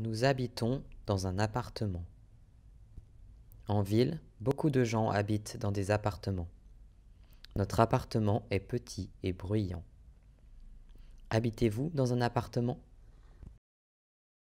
Nous habitons dans un appartement. En ville, beaucoup de gens habitent dans des appartements. Notre appartement est petit et bruyant. Habitez-vous dans un appartement